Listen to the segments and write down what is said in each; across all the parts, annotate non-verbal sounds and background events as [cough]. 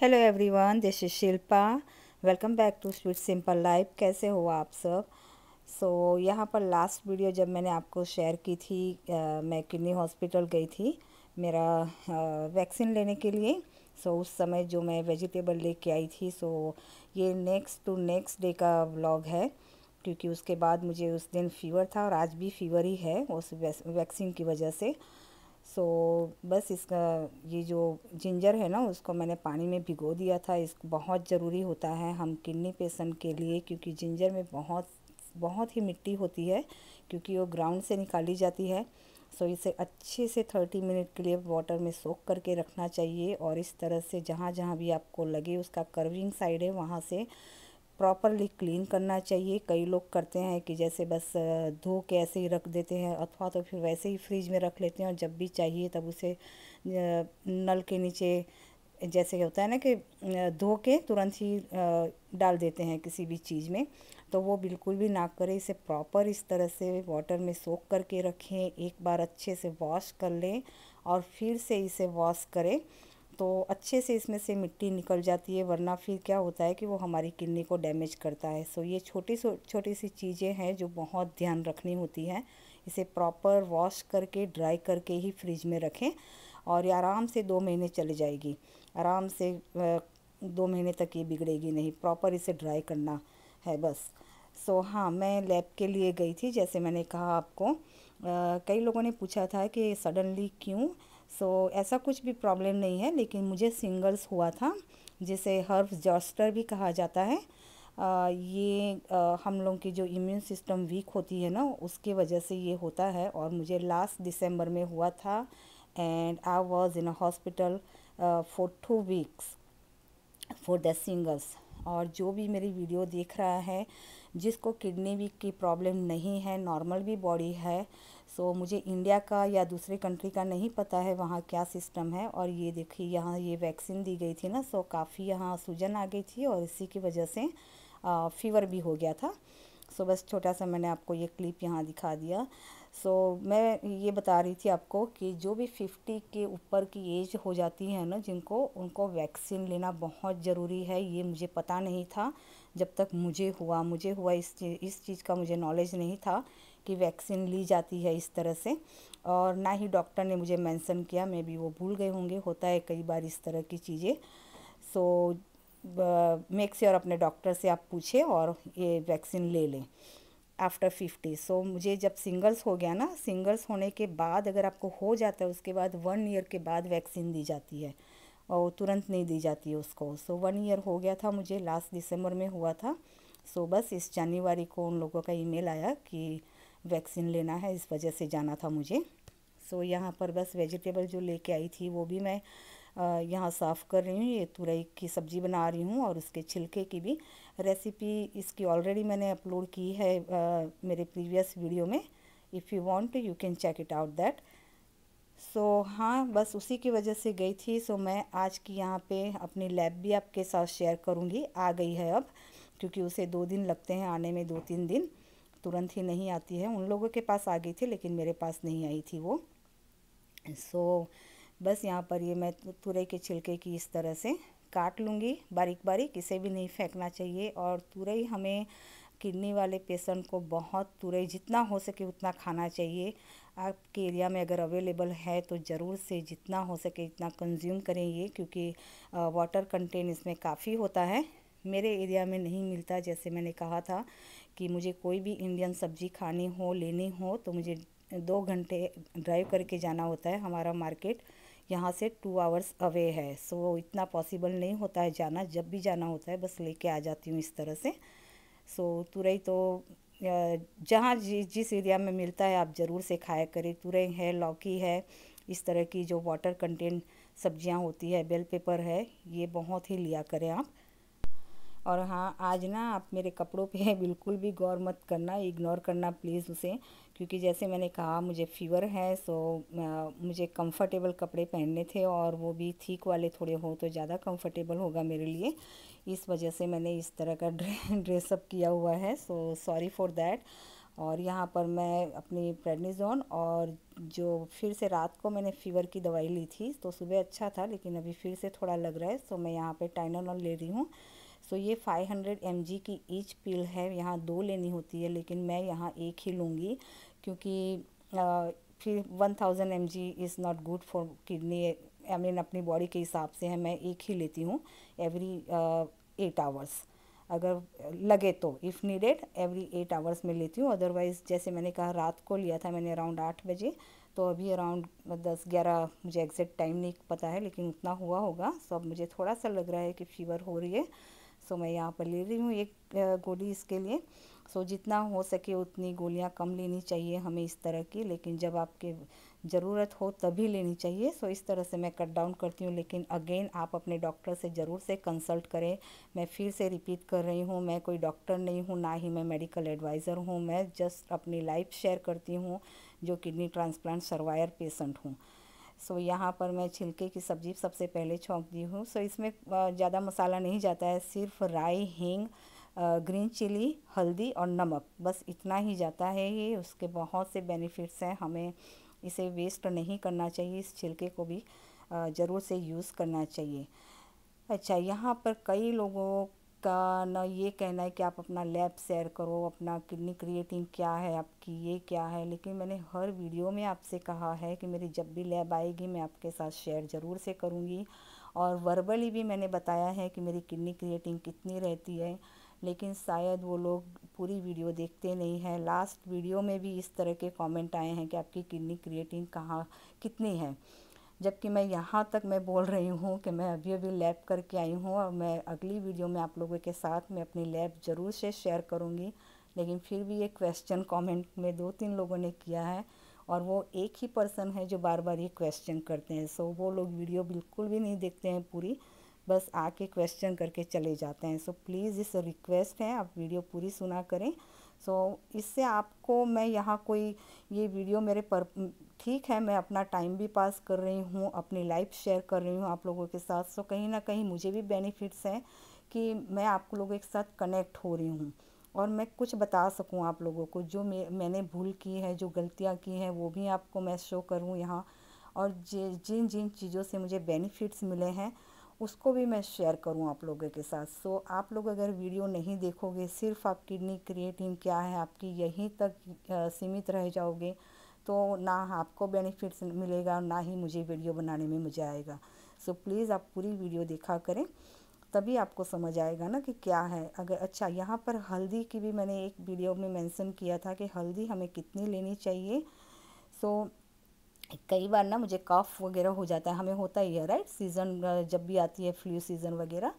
hello everyone this is Shilpa welcome back to sweet simple life कैसे हो आप सब सो so, यहाँ पर लास्ट वीडियो जब मैंने आपको शेयर की थी आ, मैं किडनी हॉस्पिटल गई थी मेरा आ, वैक्सीन लेने के लिए सो so, उस समय जो मैं वेजिटेबल लेके आई थी सो so, ये नेक्स्ट टू नेक्स्ट डे का व्लॉग है क्योंकि उसके बाद मुझे उस दिन फीवर था और आज भी फीवर ही है उस वैक्सीन की वजह से सो so, बस इसका ये जो जिंजर है ना उसको मैंने पानी में भिगो दिया था इस बहुत ज़रूरी होता है हम किडनी पेशेंट के लिए क्योंकि जिंजर में बहुत बहुत ही मिट्टी होती है क्योंकि वो ग्राउंड से निकाली जाती है सो so, इसे अच्छे से थर्टी मिनट के लिए वाटर में सोख करके रखना चाहिए और इस तरह से जहाँ जहाँ भी आपको लगे उसका कर्विंग साइड है वहाँ से प्रॉपरली क्लीन करना चाहिए कई लोग करते हैं कि जैसे बस धो के ऐसे ही रख देते हैं अथवा तो फिर वैसे ही फ्रिज में रख लेते हैं और जब भी चाहिए तब उसे नल के नीचे जैसे होता है ना कि धो के तुरंत ही डाल देते हैं किसी भी चीज़ में तो वो बिल्कुल भी ना करें इसे प्रॉपर इस तरह से वाटर में सोख करके रखें एक बार अच्छे से वॉश कर लें और फिर से इसे वॉश करें तो अच्छे से इसमें से मिट्टी निकल जाती है वरना फिर क्या होता है कि वो हमारी किडनी को डैमेज करता है सो ये छोटी छोटी सी चीज़ें हैं जो बहुत ध्यान रखनी होती हैं इसे प्रॉपर वॉश करके ड्राई करके ही फ्रिज में रखें और ये आराम से दो महीने चले जाएगी आराम से दो महीने तक ये बिगड़ेगी नहीं प्रॉपर इसे ड्राई करना है बस सो so, हाँ मैं लैब के लिए गई थी जैसे मैंने कहा आपको आ, कई लोगों ने पूछा था कि सडनली क्यों सो so, ऐसा कुछ भी प्रॉब्लम नहीं है लेकिन मुझे सिंगल्स हुआ था जिसे हर्फ जॉस्टर भी कहा जाता है आ, ये आ, हम लोग की जो इम्यून सिस्टम वीक होती है ना उसकी वजह से ये होता है और मुझे लास्ट दिसंबर में हुआ था and I was in hospital for two weeks for the shingles और जो भी मेरी वीडियो देख रहा है जिसको किडनी भी की प्रॉब्लम नहीं है नॉर्मल भी बॉडी है सो मुझे इंडिया का या दूसरे कंट्री का नहीं पता है वहाँ क्या सिस्टम है और ये देखिए यहाँ ये वैक्सीन दी गई थी ना सो काफ़ी यहाँ सूजन आ गई थी और इसी की वजह से फ़ीवर भी हो गया था सो बस छोटा सा मैंने आपको ये क्लिप यहाँ दिखा दिया सो so, मैं ये बता रही थी आपको कि जो भी फिफ्टी के ऊपर की एज हो जाती है ना जिनको उनको वैक्सीन लेना बहुत ज़रूरी है ये मुझे पता नहीं था जब तक मुझे हुआ मुझे हुआ इस चीज़ इस चीज़ का मुझे नॉलेज नहीं था कि वैक्सीन ली जाती है इस तरह से और ना ही डॉक्टर ने मुझे मेंशन किया मे बी वो भूल गए होंगे होता है कई बार इस तरह की चीज़ें सो मेक श्योर अपने डॉक्टर से आप पूछें और ये वैक्सीन ले लें आफ्टर फिफ्टी सो मुझे जब सिंगल्स हो गया ना सिंगल्स होने के बाद अगर आपको हो जाता है उसके बाद वन ईयर के बाद वैक्सीन दी जाती है और तुरंत नहीं दी जाती है उसको सो वन ईयर हो गया था मुझे लास्ट दिसंबर में हुआ था सो so, बस इस जनवरी को उन लोगों का ईमेल आया कि वैक्सीन लेना है इस वजह से जाना था मुझे सो so, यहाँ पर बस वेजिटेबल जो लेके आई थी वो भी मैं यहाँ साफ़ कर रही हूँ ये तुरई की सब्ज़ी बना रही हूँ और उसके छिलके की भी रेसिपी इसकी ऑलरेडी मैंने अपलोड की है आ, मेरे प्रीवियस वीडियो में if you want you can check it out that so हाँ बस उसी की वजह से गई थी सो so, मैं आज की यहाँ पे अपनी लैब भी आपके साथ शेयर करूँगी आ गई है अब क्योंकि उसे दो दिन लगते हैं आने में दो तीन दिन तुरंत ही नहीं आती है उन लोगों के पास आ गई थी लेकिन मेरे पास नहीं आई थी वो सो so, बस यहाँ पर ये मैं तुरई के छिलके की इस तरह से काट लूँगी बारीक बारीक इसे भी नहीं फेंकना चाहिए और तुरई हमें किडनी वाले पेशेंट को बहुत तुरई जितना हो सके उतना खाना चाहिए आपके एरिया में अगर अवेलेबल है तो ज़रूर से जितना हो सके इतना कंज्यूम करें ये क्योंकि वाटर कंटेंट इसमें काफ़ी होता है मेरे एरिया में नहीं मिलता जैसे मैंने कहा था कि मुझे कोई भी इंडियन सब्ज़ी खानी हो लेनी हो तो मुझे दो घंटे ड्राइव करके जाना होता है हमारा मार्केट यहाँ से टू आवर्स अवे है सो इतना पॉसिबल नहीं होता है जाना जब भी जाना होता है बस लेके आ जाती हूँ इस तरह से सो तुरई तो जहाँ जि, जिस एरिया में मिलता है आप ज़रूर से खाया करें तुरई है लौकी है इस तरह की जो वाटर कंटेंट सब्जियाँ होती है बेल पेपर है ये बहुत ही लिया करें आप और हाँ आज ना आप मेरे कपड़ों पे [laughs] बिल्कुल भी गौर मत करना इग्नोर करना प्लीज़ उसे क्योंकि जैसे मैंने कहा मुझे फ़ीवर है सो मुझे कंफर्टेबल कपड़े पहनने थे और वो भी थीक वाले थोड़े हो तो ज़्यादा कंफर्टेबल होगा मेरे लिए इस वजह से मैंने इस तरह का ड्रेसअप [laughs] किया हुआ है सो सॉरी फॉर दैट और यहाँ पर मैं अपनी प्रेडनीजोन और जो फिर से रात को मैंने फ़ीवर की दवाई ली थी तो सुबह अच्छा था लेकिन अभी फिर से थोड़ा लग रहा है सो मैं यहाँ पर टाइनानॉल ले रही हूँ सो ये 500 एम की ईच पिल है यहाँ दो लेनी होती है लेकिन मैं यहाँ एक ही लूँगी क्योंकि फिर one thousand M G is not good for kidney I mean अपनी बॉडी के हिसाब से है मैं एक ही लेती हूँ एवरी एट आवर्स अगर लगे तो if needed every eight hours में लेती हूँ अदरवाइज़ जैसे मैंने कहा रात को लिया था मैंने अराउंड आठ बजे तो अभी अराउंड दस ग्यारह मुझे एग्जैक्ट टाइम नहीं पता है लेकिन उतना हुआ होगा सो अब मुझे थोड़ा सा लग रहा है कि फीवर हो रही है सो तो मैं यहाँ पर ले रही हूँ एक गोली इसके लिए सो जितना हो सके उतनी गोलियाँ कम लेनी चाहिए हमें इस तरह की लेकिन जब आपके ज़रूरत हो तभी लेनी चाहिए सो इस तरह से मैं कट डाउन करती हूँ लेकिन अगेन आप अपने डॉक्टर से ज़रूर से कंसल्ट करें मैं फिर से रिपीट कर रही हूँ मैं कोई डॉक्टर नहीं हूँ ना ही मैं मेडिकल एडवाइज़र हूँ मैं जस्ट अपनी लाइफ शेयर करती हूँ जो किडनी ट्रांसप्लांट सर्वायर पेशेंट हूँ सो यहाँ पर मैं छिलके की सब्ज़ी सबसे पहले छोंक दी हूँ सो इसमें ज़्यादा मसाला नहीं जाता है सिर्फ राई हींग ग्रीन चिली हल्दी और नमक बस इतना ही जाता है ये उसके बहुत से बेनिफिट्स हैं हमें इसे वेस्ट नहीं करना चाहिए इस छिलके को भी ज़रूर से यूज़ करना चाहिए अच्छा यहाँ पर कई लोगों इसका न ये कहना है कि आप अपना लैब शेयर करो अपना किडनी क्रिएटिंग क्या है आपकी ये क्या है लेकिन मैंने हर वीडियो में आपसे कहा है कि मेरी जब भी लैब आएगी मैं आपके साथ शेयर ज़रूर से करूँगी और वर्बली भी मैंने बताया है कि मेरी किडनी क्रिएटिंग कितनी रहती है लेकिन शायद वो लोग पूरी वीडियो देखते नहीं हैं लास्ट वीडियो में भी इस तरह के कमेंट आए हैं कि आपकी किडनी क्रिएटिंग कहाँ कितनी है जबकि मैं यहाँ तक मैं बोल रही हूँ कि मैं अभी अभी लैब करके आई हूँ और मैं अगली वीडियो में आप लोगों के साथ मैं अपनी लैब ज़रूर से शेयर करूँगी लेकिन फिर भी ये क्वेश्चन कमेंट में दो तीन लोगों ने किया है और वो एक ही पर्सन है जो बार बार ये क्वेश्चन करते हैं सो वो लोग वीडियो बिल्कुल भी नहीं देखते हैं पूरी बस आके क्वेश्चन करके चले जाते हैं सो प्लीज़ इस रिक्वेस्ट है आप वीडियो पूरी सुना करें सो so, इससे आपको मैं यहाँ कोई ये वीडियो मेरे पर ठीक है मैं अपना टाइम भी पास कर रही हूँ अपनी लाइफ शेयर कर रही हूँ आप लोगों के साथ सो so, कहीं ना कहीं मुझे भी बेनिफिट्स हैं कि मैं आप लोगों के साथ कनेक्ट हो रही हूँ और मैं कुछ बता सकूँ आप लोगों को जो मे मैंने भूल की है जो गलतियाँ की हैं वो भी आपको मैं शो करूँ यहाँ और जिन जिन चीज़ों से मुझे बेनिफिट्स मिले हैं उसको भी मैं शेयर करूं आप लोगों के साथ सो so, आप लोग अगर वीडियो नहीं देखोगे सिर्फ आप किडनी क्रिएटिन क्या है आपकी यहीं तक सीमित रह जाओगे तो ना आपको बेनिफिट्स मिलेगा ना ही मुझे वीडियो बनाने में मज़ा आएगा सो so, प्लीज़ आप पूरी वीडियो देखा करें तभी आपको समझ आएगा ना कि क्या है अगर अच्छा यहाँ पर हल्दी की भी मैंने एक वीडियो में मैंसन किया था कि हल्दी हमें कितनी लेनी चाहिए सो so, कई बार ना मुझे कफ वगैरह हो जाता है हमें होता ही है राइट सीज़न जब भी आती है फ्लू सीज़न वगैरह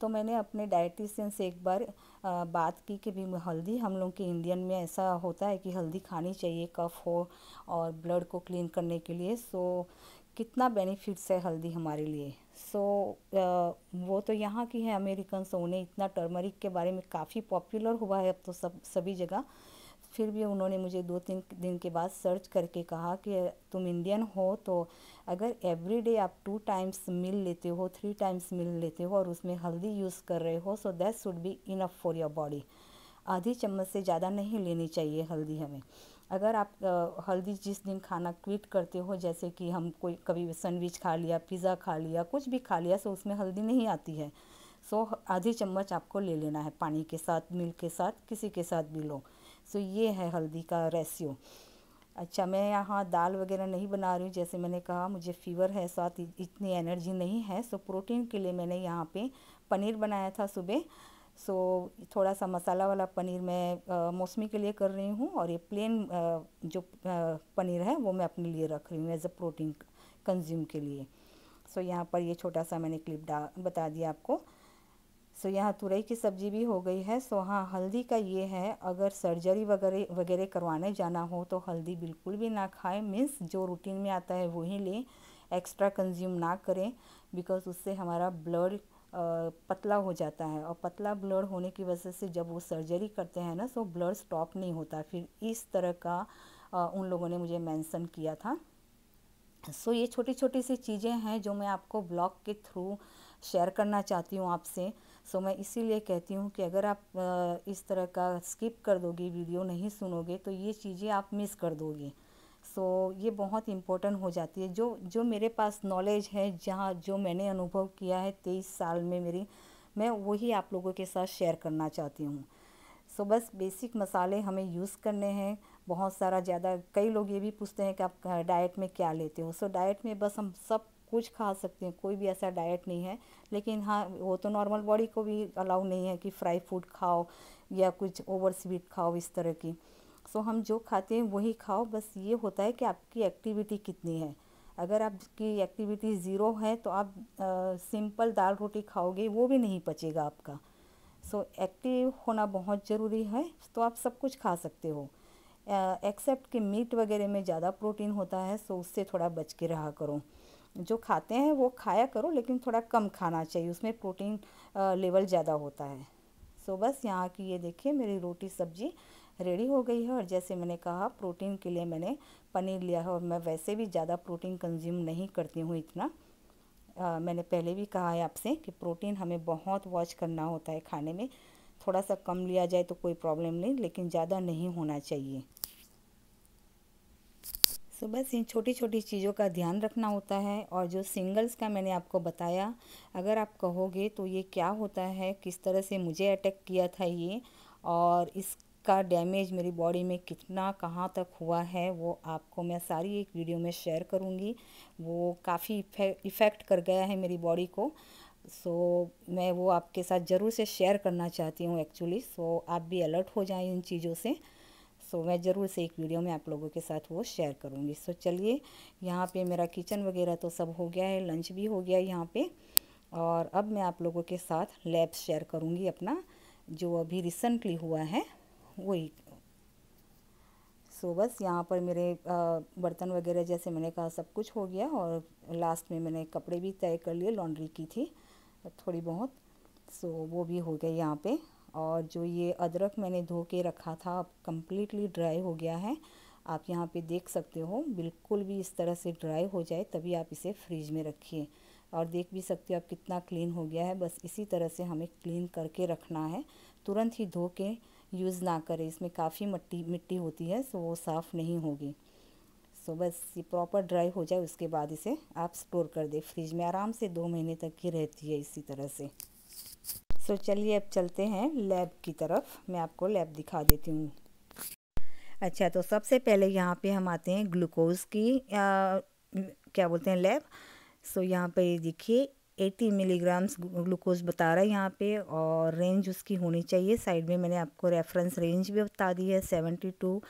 तो मैंने अपने डाइटिशियन से एक बार बात की कि भी हल्दी हम लोग के इंडियन में ऐसा होता है कि हल्दी खानी चाहिए कफ हो और ब्लड को क्लीन करने के लिए सो कितना बेनिफिट्स है हल्दी हमारे लिए सो so, वो तो यहाँ की है अमेरिकन सो तो उन्हें इतना टर्मरिक के बारे में काफ़ी पॉपुलर हुआ है अब तो सब सभी जगह फिर भी उन्होंने मुझे दो तीन दिन के बाद सर्च करके कहा कि तुम इंडियन हो तो अगर एवरीडे आप टू टाइम्स मिल लेते हो थ्री टाइम्स मिल लेते हो और उसमें हल्दी यूज़ कर रहे हो so that should be enough for your body आधी चम्मच से ज़्यादा नहीं लेनी चाहिए हल्दी हमें अगर आप हल्दी जिस दिन खाना क्विट करते हो जैसे कि हम कोई कभी सैंडविच खा लिया पिज़्ज़ा खा लिया कुछ भी खा लिया सो उसमें हल्दी नहीं आती है सो आधी चम्मच आपको ले लेना है पानी के साथ मिल्क के साथ किसी के साथ भी लो सो ये है हल्दी का रेसियो अच्छा मैं यहाँ दाल वगैरह नहीं बना रही हूँ जैसे मैंने कहा मुझे फ़ीवर है साथ इतनी एनर्जी नहीं है सो प्रोटीन के लिए मैंने यहाँ पे पनीर बनाया था सुबह सो थोड़ा सा मसाला वाला पनीर मैं मौसमी के लिए कर रही हूँ और ये प्लेन आ, जो आ, पनीर है वो मैं अपने लिए रख रही हूँ एज अ प्रोटीन कंज्यूम के लिए सो यहाँ पर ये छोटा सा मैंने क्लिप डा बता दिया आपको सो यहाँ तुरई की सब्ज़ी भी हो गई है सो हाँ हल्दी का ये है अगर सर्जरी वगैरह वगैरह करवाने जाना हो तो हल्दी बिल्कुल भी ना खाएं मीन्स जो रूटीन में आता है वही लें एक्स्ट्रा कंज्यूम ना करें बिकॉज उससे हमारा ब्लड पतला हो जाता है और पतला ब्लड होने की वजह से जब वो सर्जरी करते हैं ना सो ब्लड स्टॉप नहीं होता फिर इस तरह का आ, उन लोगों ने मुझे मैंसन किया था सो ये छोटी छोटी सी चीज़ें हैं जो मैं आपको ब्लॉग के थ्रू शेयर करना चाहती हूँ आपसे सो तो मैं इसीलिए कहती हूँ कि अगर आप इस तरह का स्किप कर दोगे वीडियो नहीं सुनोगे तो ये चीज़ें आप मिस कर दोगे सो so, ये बहुत इम्पोर्टेंट हो जाती है जो जो मेरे पास नॉलेज है जहाँ जो मैंने अनुभव किया है तेईस साल में मेरी मैं वही आप लोगों के साथ शेयर करना चाहती हूँ सो so, बस बेसिक मसाले हमें यूज़ करने हैं बहुत सारा ज़्यादा कई लोग ये भी पूछते हैं कि आप डाइट में क्या लेते हो सो so, डाइट में बस हम सब कुछ खा सकते हैं कोई भी ऐसा डाइट नहीं है लेकिन हाँ वो तो नॉर्मल बॉडी को भी अलाउ नहीं है कि फ्राई फूड खाओ या कुछ ओवर स्वीट खाओ इस तरह की सो so, हम जो खाते हैं वही खाओ बस ये होता है कि आपकी एक्टिविटी कितनी है अगर आपकी एक्टिविटी ज़ीरो है तो आप आ, सिंपल दाल रोटी खाओगे वो भी नहीं पचेगा आपका सो so, एक्टिव होना बहुत ज़रूरी है तो आप सब कुछ खा सकते हो एक्सेप्ट कि मीट वगैरह में ज़्यादा प्रोटीन होता है सो so उससे थोड़ा बच के रहा करो जो खाते हैं वो खाया करो लेकिन थोड़ा कम खाना चाहिए उसमें प्रोटीन लेवल ज़्यादा होता है सो बस यहाँ की ये देखिए मेरी रोटी सब्जी रेडी हो गई है और जैसे मैंने कहा प्रोटीन के लिए मैंने पनीर लिया है और मैं वैसे भी ज़्यादा प्रोटीन कंज्यूम नहीं करती हूँ इतना आ, मैंने पहले भी कहा है आपसे कि प्रोटीन हमें बहुत वॉच करना होता है खाने में थोड़ा सा कम लिया जाए तो कोई प्रॉब्लम नहीं लेकिन ज़्यादा नहीं होना चाहिए सो तो so, बस इन छोटी छोटी चीज़ों का ध्यान रखना होता है और जो सिंगल्स का मैंने आपको बताया अगर आप कहोगे तो ये क्या होता है किस तरह से मुझे अटैक किया था ये और इसका डैमेज मेरी बॉडी में कितना कहाँ तक हुआ है वो आपको मैं सारी एक वीडियो में शेयर करूँगी वो काफ़ी इफ़ेक्ट कर गया है मेरी बॉडी को सो so, मैं वो आपके साथ ज़रूर से शेयर करना चाहती हूँ एक्चुअली सो so, आप भी अलर्ट हो जाए इन चीज़ों से सो मैं ज़रूर से एक वीडियो में आप लोगों के साथ वो शेयर करूँगी सो चलिए यहाँ पे मेरा किचन वगैरह तो सब हो गया है लंच भी हो गया है यहाँ पे और अब मैं आप लोगों के साथ लैब शेयर करूँगी अपना जो अभी रिसेंटली हुआ है वही सो बस यहाँ पर मेरे बर्तन वगैरह जैसे मैंने कहा सब कुछ हो गया और लास्ट में मैंने कपड़े भी तय कर लिए लॉन्ड्री की थी थोड़ी बहुत सो वो भी हो गई यहाँ पर और जो ये अदरक मैंने धो के रखा था अब कम्प्लीटली ड्राई हो गया है आप यहाँ पे देख सकते हो बिल्कुल भी इस तरह से ड्राई हो जाए तभी आप इसे फ्रिज में रखिए और देख भी सकते हो आप कितना क्लीन हो गया है बस इसी तरह से हमें क्लीन करके रखना है तुरंत ही धो के यूज़ ना करें इसमें काफ़ी मट्टी मिट्टी होती है सो तो वो साफ़ नहीं होगी सो बस ये प्रॉपर ड्राई हो जाए उसके बाद इसे आप स्टोर कर दें फ्रिज में आराम से दो महीने तक की रहती है इसी तरह से सो चलिए अब चलते हैं लैब की तरफ मैं आपको लैब दिखा देती हूँ अच्छा तो सबसे पहले यहाँ पे हम आते हैं ग्लूकोज की आ, क्या बोलते हैं लैब सो यहाँ पे देखिए 80 मिलीग्राम्स ग्लूकोज बता रहा है यहाँ पे और रेंज उसकी होनी चाहिए साइड में मैंने आपको रेफरेंस रेंज भी बता दी है 72 टू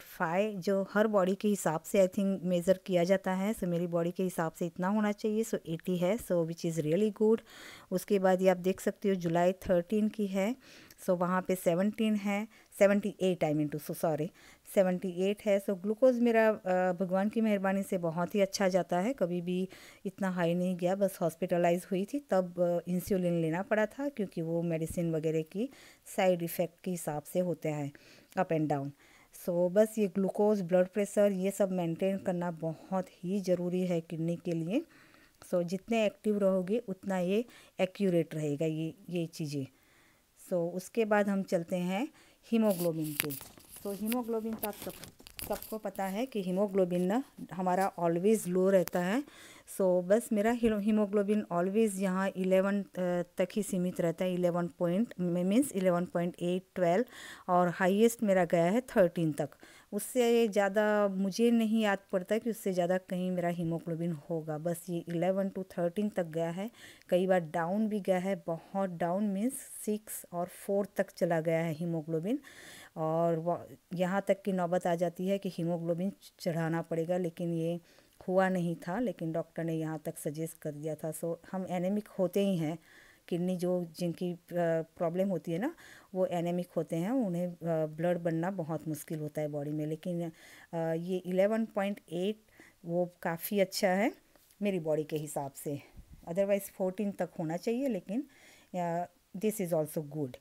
फाइव जो हर बॉडी के हिसाब से आई थिंक मेज़र किया जाता है सो मेरी बॉडी के हिसाब से इतना होना चाहिए सो 80 है so which is really good उसके बाद ये आप देख सकते हो जुलाई थर्टीन की है सो so, वहाँ पे सेवनटीन है seventy eight I mean two so sorry seventy eight है सो so, ग्लूकोज़ मेरा भगवान की मेहरबानी से बहुत ही अच्छा जाता है कभी भी इतना हाई नहीं गया बस हॉस्पिटलाइज हुई थी तब इंसुलिन लेना पड़ा था क्योंकि वो मेडिसिन वगैरह की साइड इफ़ेक्ट के हिसाब से होते हैं up and down so so, बस ये ग्लूकोज ब्लड प्रेशर ये सब मेंटेन करना बहुत ही ज़रूरी है किडनी के लिए सो so, जितने एक्टिव रहोगे उतना ये एक्यूरेट रहेगा ये ये चीज़ें सो so, उसके बाद हम चलते हैं हीमोग्लोबिन पे सो so, हीमोग्लोबिन तो आप सब सबको पता है कि हीमोग्लोबिन ना हमारा ऑलवेज़ लो रहता है सो so, बस मेरा हीमोग्लोबिन ऑलवेज़ यहाँ इलेवन तक ही सीमित रहता है eleven point means eleven point eight twelve और हाईएस्ट मेरा गया है थर्टीन तक उससे ज़्यादा मुझे नहीं याद पड़ता कि उससे ज़्यादा कहीं मेरा हीमोग्लोबिन होगा बस ये इलेवन टू थर्टीन तक गया है कई बार डाउन भी गया है बहुत डाउन मीन्स सिक्स और फोर तक चला गया है हीमोग्लोबिन और यहाँ तक की नौबत आ जाती है कि हीमोग्लोबिन चढ़ाना पड़ेगा लेकिन ये हुआ नहीं था लेकिन डॉक्टर ने यहाँ तक सजेस्ट कर दिया था सो हम एनेमिक होते ही हैं किडनी जो जिनकी प्रॉब्लम होती है ना वो एनेमिक होते हैं उन्हें ब्लड बनना बहुत मुश्किल होता है बॉडी में लेकिन ये इलेवन पॉइंट एट वो काफ़ी अच्छा है मेरी बॉडी के हिसाब से अदरवाइज़ फोर्टीन तक होना चाहिए लेकिन दिस इज़ ऑल्सो गुड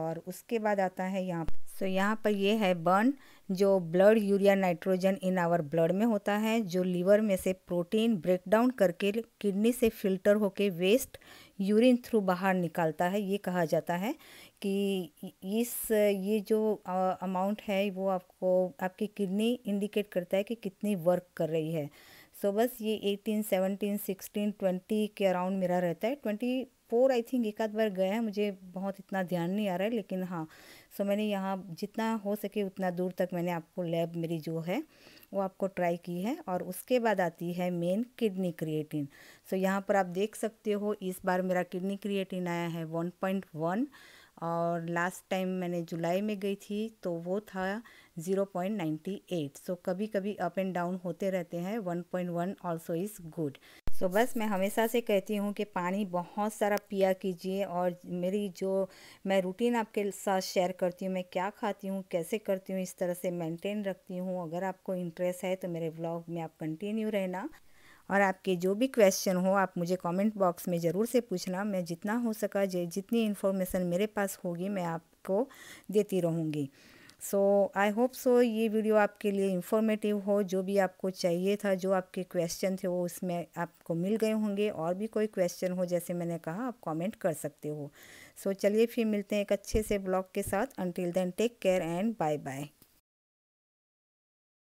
और उसके बाद आता है यहाँ सो so, यहाँ पर ये है बर्न जो blood urea nitrogen in our blood में होता है जो लीवर में से प्रोटीन ब्रेकडाउन करके किडनी से फिल्टर होके वेस्ट यूरिन थ्रू बाहर निकालता है ये कहा जाता है कि इस ये जो अमाउंट है वो आपको आपकी किडनी इंडिकेट करता है कि कितनी वर्क कर रही है सो so, बस ये एटीन सेवनटीन सिक्सटीन ट्वेंटी के अराउंड मेरा रहता है ट्वेंटी फोर आई थिंक एक आध बार गया है मुझे बहुत इतना ध्यान नहीं आ रहा है लेकिन हाँ सो मैंने यहाँ जितना हो सके उतना दूर तक मैंने आपको लैब मेरी जो है वो आपको ट्राई की है और उसके बाद आती है मेन किडनी क्रिएटिन सो यहाँ पर आप देख सकते हो इस बार मेरा किडनी क्रिएटिन आया है वन पॉइंट वन और लास्ट टाइम मैंने जुलाई में गई थी तो वो था zero point ninety eight so कभी कभी अप एंड डाउन होते रहते हैं one point one also is good so so, बस मैं हमेशा से कहती हूँ कि पानी बहुत सारा पिया कीजिए और मेरी जो मैं रूटीन आपके साथ शेयर करती हूँ मैं क्या खाती हूँ कैसे करती हूँ इस तरह से मेंटेन रखती हूँ अगर आपको इंटरेस्ट है तो मेरे ब्लॉग में आप कंटिन्यू रहना और आपके जो भी क्वेश्चन हो आप मुझे कमेंट बॉक्स में ज़रूर से पूछना मैं जितना हो सका जितनी इन्फॉर्मेशन मेरे पास होगी मैं आपको देती रहूँगी सो आई होप सो ये वीडियो आपके लिए इन्फॉर्मेटिव हो जो भी आपको चाहिए था जो आपके क्वेश्चन थे वो उसमें आपको मिल गए होंगे और भी कोई क्वेश्चन हो जैसे मैंने कहा आप कमेंट कर सकते हो सो so, चलिए फिर मिलते हैं एक अच्छे से ब्लॉग के साथ until then take care and bye bye